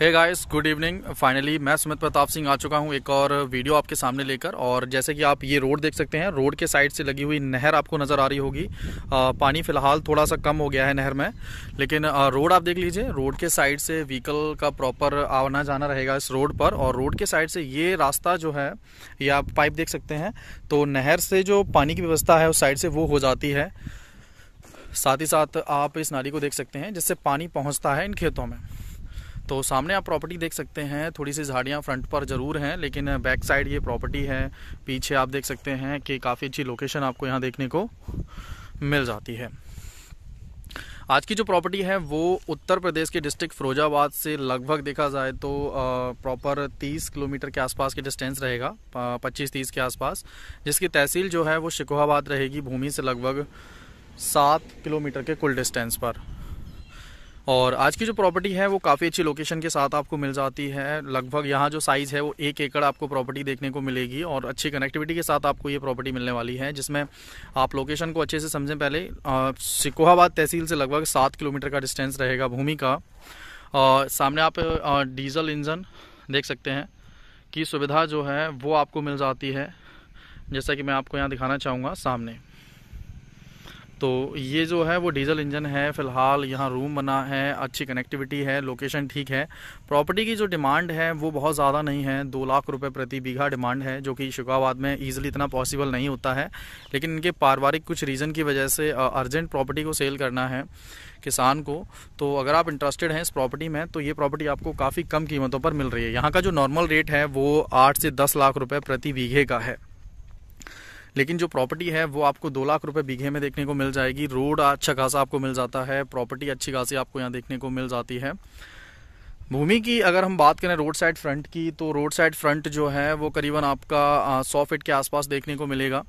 है guys good evening finally मैं सुमित प्रताप सिंह आ चुका हूं एक और वीडियो आपके सामने लेकर और जैसे कि आप ये रोड देख सकते हैं रोड के साइड से लगी हुई नहर आपको नज़र आ रही होगी पानी फ़िलहाल थोड़ा सा कम हो गया है नहर में लेकिन आ, रोड आप देख लीजिए रोड के साइड से व्हीकल का प्रॉपर आना जाना रहेगा इस रोड पर और रोड के साइड से ये रास्ता जो है ये आप पाइप देख सकते हैं तो नहर से जो पानी की व्यवस्था है उस साइड से वो हो जाती है साथ ही साथ आप इस नाली को देख सकते हैं जिससे पानी पहुँचता है इन खेतों में तो सामने आप प्रॉपर्टी देख सकते हैं थोड़ी सी झाड़ियाँ फ्रंट पर ज़रूर हैं लेकिन बैक साइड ये प्रॉपर्टी है पीछे आप देख सकते हैं कि काफ़ी अच्छी लोकेशन आपको यहाँ देखने को मिल जाती है आज की जो प्रॉपर्टी है वो उत्तर प्रदेश के डिस्ट्रिक्ट फिरोजाबाद से लगभग देखा जाए तो प्रॉपर 30 किलोमीटर के आसपास के डिस्टेंस रहेगा 25-30 के आसपास जिसकी तहसील जो है वो शिकोहाबाद रहेगी भूमि से लगभग सात किलोमीटर के कुल डिस्टेंस पर और आज की जो प्रॉपर्टी है वो काफ़ी अच्छी लोकेशन के साथ आपको मिल जाती है लगभग यहाँ जो साइज़ है वो एक एकड़ आपको प्रॉपर्टी देखने को मिलेगी और अच्छी कनेक्टिविटी के साथ आपको ये प्रॉपर्टी मिलने वाली है जिसमें आप लोकेशन को अच्छे से समझें पहले सिकोहाबाद तहसील से लगभग सात किलोमीटर का डिस्टेंस रहेगा भूमि का और सामने आप डीजल इंजन देख सकते हैं की सुविधा जो है वो आपको मिल जाती है जैसा कि मैं आपको यहाँ दिखाना चाहूँगा सामने तो ये जो है वो डीजल इंजन है फिलहाल यहाँ रूम बना है अच्छी कनेक्टिविटी है लोकेशन ठीक है प्रॉपर्टी की जो डिमांड है वो बहुत ज़्यादा नहीं है दो लाख रुपए प्रति बीघा डिमांड है जो कि शिकाबाद में ईजिली इतना पॉसिबल नहीं होता है लेकिन इनके पारिवारिक कुछ रीज़न की वजह से अर्जेंट प्रॉपर्टी को सेल करना है किसान को तो अगर आप इंटरेस्टेड हैं इस प्रॉपर्टी में तो ये प्रॉपर्टी आपको काफ़ी कम कीमतों पर मिल रही है यहाँ का जो नॉर्मल रेट है वो आठ से दस लाख रुपये प्रति बीघे का है लेकिन जो प्रॉपर्टी है वो आपको दो लाख रुपये बीघे में देखने को मिल जाएगी रोड अच्छा खासा आपको मिल जाता है प्रॉपर्टी अच्छी खासी आपको यहाँ देखने को मिल जाती है भूमि की अगर हम बात करें रोड साइड फ्रंट की तो रोड साइड फ्रंट जो है वो करीबन आपका सौ फिट के आसपास देखने को मिलेगा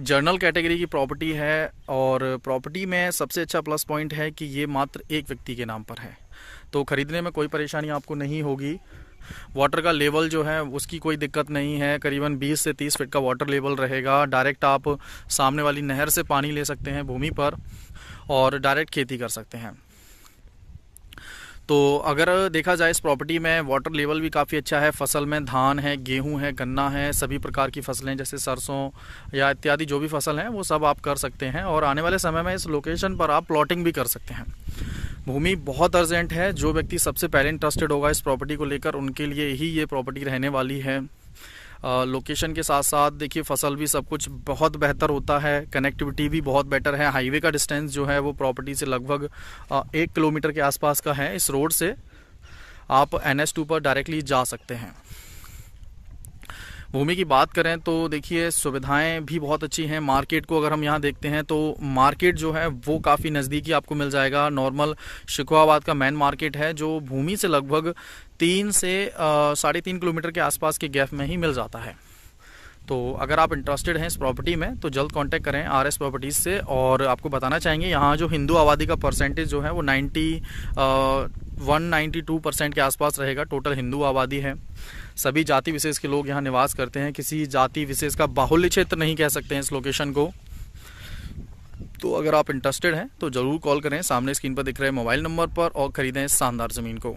जर्नल कैटेगरी की प्रॉपर्टी है और प्रॉपर्टी में सबसे अच्छा प्लस पॉइंट है कि ये मात्र एक व्यक्ति के नाम पर है तो ख़रीदने में कोई परेशानी आपको नहीं होगी वाटर का लेवल जो है उसकी कोई दिक्कत नहीं है करीबन 20 से 30 फीट का वाटर लेवल रहेगा डायरेक्ट आप सामने वाली नहर से पानी ले सकते हैं भूमि पर और डायरेक्ट खेती कर सकते हैं तो अगर देखा जाए इस प्रॉपर्टी में वाटर लेवल भी काफ़ी अच्छा है फसल में धान है गेहूं है गन्ना है सभी प्रकार की फसलें जैसे सरसों या इत्यादि जो भी फसल हैं वो सब आप कर सकते हैं और आने वाले समय में इस लोकेशन पर आप प्लॉटिंग भी कर सकते हैं भूमि बहुत अर्जेंट है जो व्यक्ति सबसे पहले इंटरेस्टेड होगा इस प्रॉपर्टी को लेकर उनके लिए ही ये प्रॉपर्टी रहने वाली है लोकेशन के साथ साथ देखिए फसल भी सब कुछ बहुत बेहतर होता है कनेक्टिविटी भी बहुत बेटर है हाईवे का डिस्टेंस जो है वो प्रॉपर्टी से लगभग एक किलोमीटर के आसपास का है इस रोड से आप एन एस टू पर डायरेक्टली जा सकते हैं भूमि की बात करें तो देखिए सुविधाएं भी बहुत अच्छी हैं मार्केट को अगर हम यहाँ देखते हैं तो मार्केट जो है वो काफ़ी नज़दीकी आपको मिल जाएगा नॉर्मल शिकोहाबाद का मेन मार्केट है जो भूमि से लगभग तीन से साढ़े तीन किलोमीटर के आसपास के गैप में ही मिल जाता है तो अगर आप इंटरेस्टेड हैं इस प्रॉपर्टी में तो जल्द कांटेक्ट करें आर एस प्रॉपर्टीज़ से और आपको बताना चाहेंगे यहाँ जो हिंदू आबादी का परसेंटेज जो है वो नाइन्टी 192 परसेंट के आसपास रहेगा टोटल हिंदू आबादी है सभी जाति विशेष के लोग यहाँ निवास करते हैं किसी जाति विशेष का बाहुल्य क्षेत्र नहीं कह सकते हैं इस लोकेशन को तो अगर आप इंटरेस्टेड हैं तो ज़रूर कॉल करें सामने स्क्रीन पर दिख रहे मोबाइल नंबर पर और ख़रीदें इस शानदार ज़मीन को